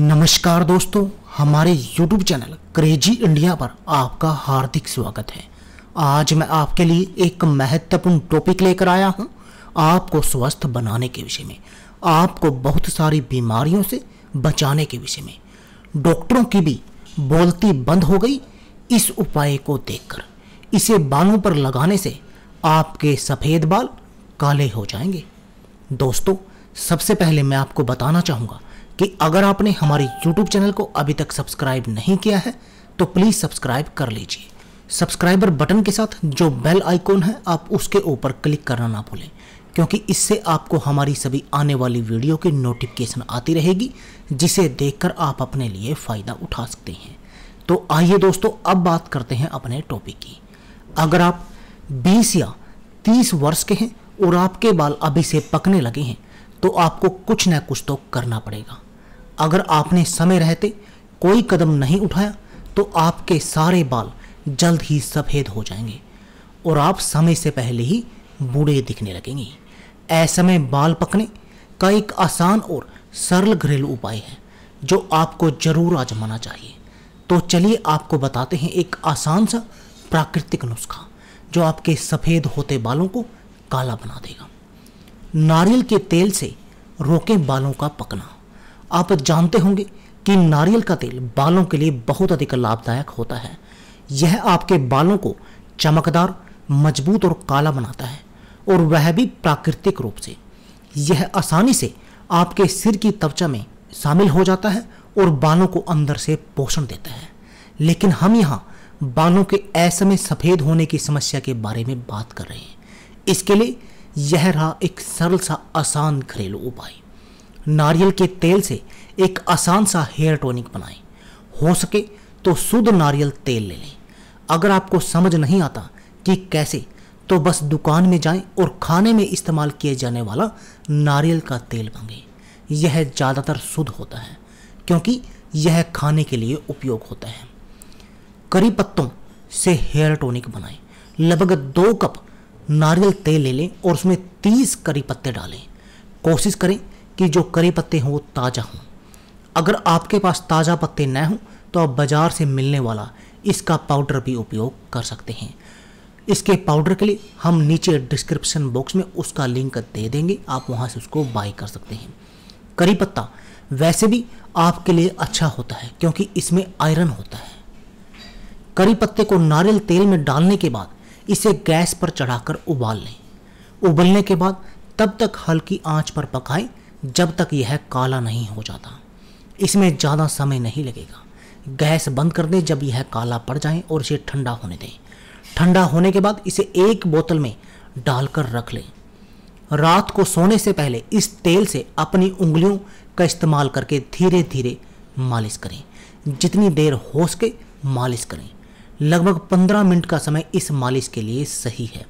नमस्कार दोस्तों हमारे YouTube चैनल क्रेजी इंडिया पर आपका हार्दिक स्वागत है आज मैं आपके लिए एक महत्वपूर्ण टॉपिक लेकर आया हूं आपको स्वस्थ बनाने के विषय में आपको बहुत सारी बीमारियों से बचाने के विषय में डॉक्टरों की भी बोलती बंद हो गई इस उपाय को देखकर इसे बालों पर लगाने से आपके सफ़ेद बाल काले हो जाएंगे दोस्तों सबसे पहले मैं आपको बताना चाहूँगा कि अगर आपने हमारे YouTube चैनल को अभी तक सब्सक्राइब नहीं किया है तो प्लीज़ सब्सक्राइब कर लीजिए सब्सक्राइबर बटन के साथ जो बेल आइकॉन है आप उसके ऊपर क्लिक करना ना भूलें क्योंकि इससे आपको हमारी सभी आने वाली वीडियो की नोटिफिकेशन आती रहेगी जिसे देखकर आप अपने लिए फ़ायदा उठा सकते हैं तो आइए दोस्तों अब बात करते हैं अपने टॉपिक की अगर आप 20 या 30 वर्ष के हैं और आपके बाल अभी से पकने लगे हैं तो आपको कुछ ना कुछ तो करना पड़ेगा अगर आपने समय रहते कोई कदम नहीं उठाया तो आपके सारे बाल जल्द ही सफ़ेद हो जाएंगे और आप समय से पहले ही बूढ़े दिखने लगेंगे ऐसे में बाल पकने का एक आसान और सरल घरेलू उपाय है जो आपको ज़रूर आजमाना चाहिए तो चलिए आपको बताते हैं एक आसान सा प्राकृतिक नुस्खा जो आपके सफ़ेद होते बालों को काला बना देगा नारियल के तेल से रोकें बालों का पकना आप जानते होंगे कि नारियल का तेल बालों के लिए बहुत अधिक लाभदायक होता है यह आपके बालों को चमकदार मजबूत और काला बनाता है और वह भी प्राकृतिक रूप से यह आसानी से आपके सिर की त्वचा में शामिल हो जाता है और बालों को अंदर से पोषण देता है लेकिन हम यहाँ बालों के ऐसे में सफ़ेद होने की समस्या के बारे में बात कर रहे हैं इसके लिए यह रहा एक सरल सा आसान घरेलू उपाय नारियल के तेल से एक आसान सा हेयर टोनिक बनाएं हो सके तो शुद्ध नारियल तेल ले लें अगर आपको समझ नहीं आता कि कैसे तो बस दुकान में जाएं और खाने में इस्तेमाल किए जाने वाला नारियल का तेल मांगें यह ज़्यादातर शुद्ध होता है क्योंकि यह खाने के लिए उपयोग होता है करी पत्तों से हेयर टोनिक बनाएं लगभग दो कप नारियल तेल ले लें और उसमें तीस करी पत्ते डालें कोशिश करें कि जो करी पत्ते हों वो ताज़ा हों अगर आपके पास ताज़ा पत्ते न हों तो आप बाज़ार से मिलने वाला इसका पाउडर भी उपयोग कर सकते हैं इसके पाउडर के लिए हम नीचे डिस्क्रिप्शन बॉक्स में उसका लिंक दे देंगे आप वहाँ से उसको बाई कर सकते हैं करी पत्ता वैसे भी आपके लिए अच्छा होता है क्योंकि इसमें आयरन होता है करी पत्ते को नारियल तेल में डालने के बाद इसे गैस पर चढ़ाकर उबाल लें उबलने के बाद तब तक हल्की आंच पर पकाएं जब तक यह काला नहीं हो जाता इसमें ज़्यादा समय नहीं लगेगा गैस बंद कर दें जब यह काला पड़ जाए और इसे ठंडा होने दें ठंडा होने के बाद इसे एक बोतल में डालकर रख लें रात को सोने से पहले इस तेल से अपनी उंगलियों का इस्तेमाल करके धीरे धीरे मालिश करें जितनी देर हो सके मालिश करें लगभग 15 मिनट का समय इस मालिश के लिए सही है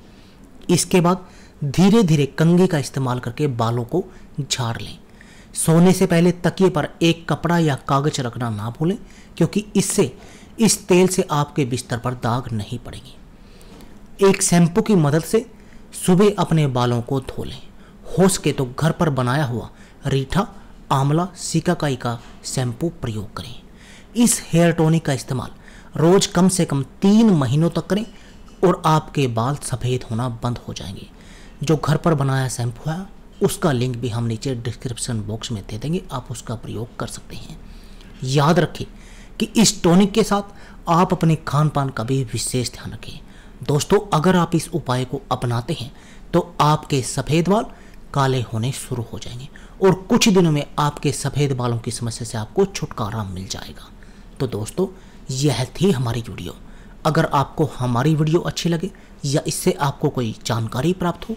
इसके बाद धीरे धीरे कंघे का इस्तेमाल करके बालों को झाड़ लें सोने से पहले तकिए पर एक कपड़ा या कागज रखना ना भूलें क्योंकि इससे इस तेल से आपके बिस्तर पर दाग नहीं पड़ेंगे एक शैम्पू की मदद से सुबह अपने बालों को धो लें हो सके तो घर पर बनाया हुआ रीठा आंवला सिकाकाई का शैम्पू प्रयोग करें इस हेयर टोनिक का इस्तेमाल रोज़ कम से कम तीन महीनों तक करें और आपके बाल सफ़ेद होना बंद हो जाएंगे जो घर पर बनाया शैम्पू है उसका लिंक भी हम नीचे डिस्क्रिप्शन बॉक्स में दे देंगे आप उसका प्रयोग कर सकते हैं याद रखें कि इस टॉनिक के साथ आप अपने खान पान का भी विशेष ध्यान रखें दोस्तों अगर आप इस उपाय को अपनाते हैं तो आपके सफ़ेद बाल काले होने शुरू हो जाएंगे और कुछ दिनों में आपके सफ़ेद बालों की समस्या से आपको छुटकारा मिल जाएगा तो दोस्तों यह थी हमारी वीडियो अगर आपको हमारी वीडियो अच्छी लगे या इससे आपको कोई जानकारी प्राप्त हो